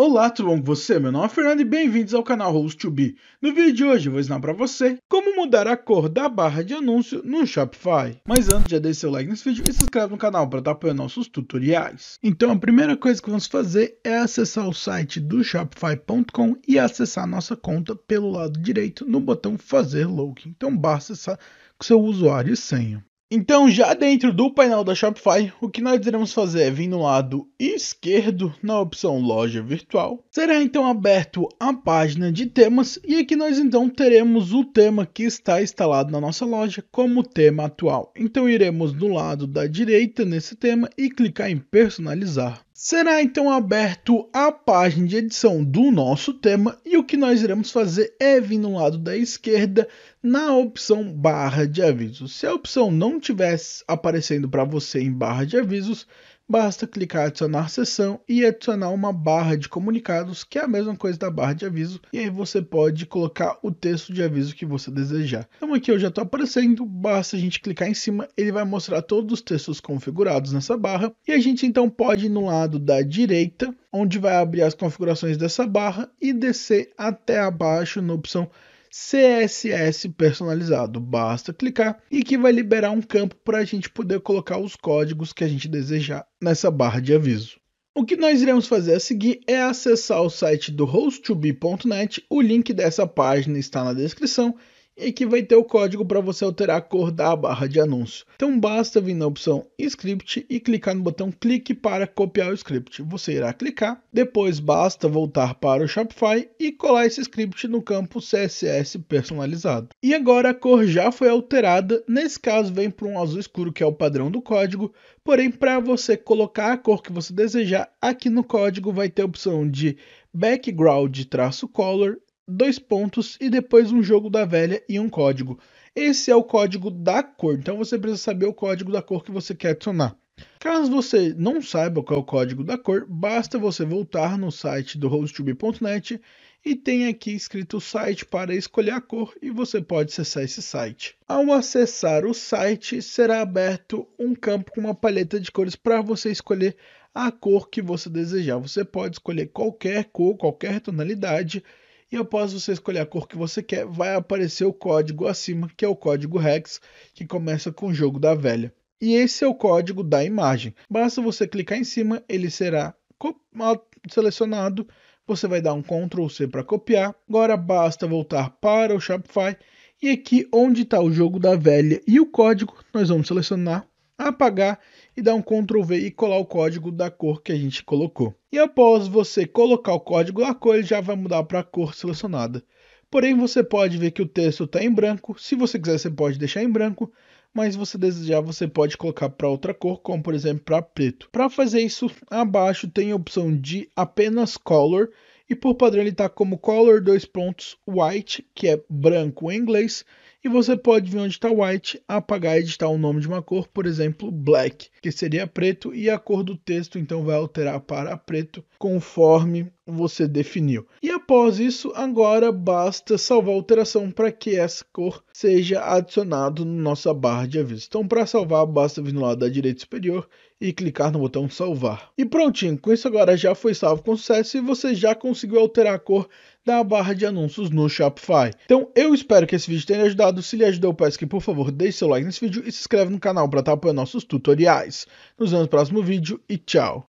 Olá, tudo bom com você? Meu nome é Fernando e bem-vindos ao canal Host2B. No vídeo de hoje eu vou ensinar para você como mudar a cor da barra de anúncio no Shopify. Mas antes, já deixe seu like nesse vídeo e se inscreve no canal para estar apoiando nossos tutoriais. Então a primeira coisa que vamos fazer é acessar o site do Shopify.com e acessar nossa conta pelo lado direito no botão fazer login. Então basta acessar com seu usuário e senha. Então, já dentro do painel da Shopify, o que nós iremos fazer é vir no lado esquerdo, na opção Loja Virtual. Será então aberto a página de temas e aqui nós então teremos o tema que está instalado na nossa loja como tema atual. Então, iremos no lado da direita nesse tema e clicar em Personalizar. Será então aberto a página de edição do nosso tema e o que nós iremos fazer é vir no lado da esquerda na opção barra de avisos. Se a opção não estiver aparecendo para você em barra de avisos, basta clicar adicionar sessão e adicionar uma barra de comunicados, que é a mesma coisa da barra de aviso, e aí você pode colocar o texto de aviso que você desejar. Então aqui eu já estou aparecendo, basta a gente clicar em cima, ele vai mostrar todos os textos configurados nessa barra, e a gente então pode ir no lado da direita, onde vai abrir as configurações dessa barra e descer até abaixo na opção CSS personalizado. Basta clicar e que vai liberar um campo para a gente poder colocar os códigos que a gente desejar nessa barra de aviso. O que nós iremos fazer a seguir é acessar o site do host2b.net, o link dessa página está na descrição e que vai ter o código para você alterar a cor da barra de anúncio. Então basta vir na opção Script e clicar no botão Clique para copiar o script. Você irá clicar, depois basta voltar para o Shopify e colar esse script no campo CSS personalizado. E agora a cor já foi alterada, nesse caso vem para um azul escuro que é o padrão do código, porém para você colocar a cor que você desejar, aqui no código vai ter a opção de background-color dois pontos e depois um jogo da velha e um código. Esse é o código da cor, então você precisa saber o código da cor que você quer adicionar. Caso você não saiba qual é o código da cor, basta você voltar no site do hostube.net e tem aqui escrito site para escolher a cor e você pode acessar esse site. Ao acessar o site, será aberto um campo com uma paleta de cores para você escolher a cor que você desejar. Você pode escolher qualquer cor, qualquer tonalidade e após você escolher a cor que você quer, vai aparecer o código acima, que é o código Rex, que começa com o jogo da velha. E esse é o código da imagem. Basta você clicar em cima, ele será selecionado. Você vai dar um Ctrl C para copiar. Agora basta voltar para o Shopify e aqui onde está o jogo da velha e o código, nós vamos selecionar, apagar e dar um Ctrl V e colar o código da cor que a gente colocou. E após você colocar o código da cor, ele já vai mudar para a cor selecionada. Porém, você pode ver que o texto está em branco. Se você quiser, você pode deixar em branco. Mas se você desejar, você pode colocar para outra cor, como por exemplo para preto. Para fazer isso, abaixo tem a opção de apenas color. E por padrão ele está como color dois pontos white, que é branco em inglês, e você pode vir onde está white, apagar e editar o nome de uma cor, por exemplo, black, que seria preto, e a cor do texto então vai alterar para preto conforme você definiu. E após isso, agora basta salvar a alteração para que essa cor seja adicionada na nossa barra de aviso. Então, para salvar, basta vir no lado da direita superior e clicar no botão salvar. E prontinho, com isso agora já foi salvo com sucesso e você já conseguiu alterar a cor da barra de anúncios no Shopify. Então eu espero que esse vídeo tenha ajudado. Se lhe ajudou, peço que por favor deixe seu like nesse vídeo e se inscreve no canal para estar apoiando nossos tutoriais. Nos vemos no próximo vídeo e tchau!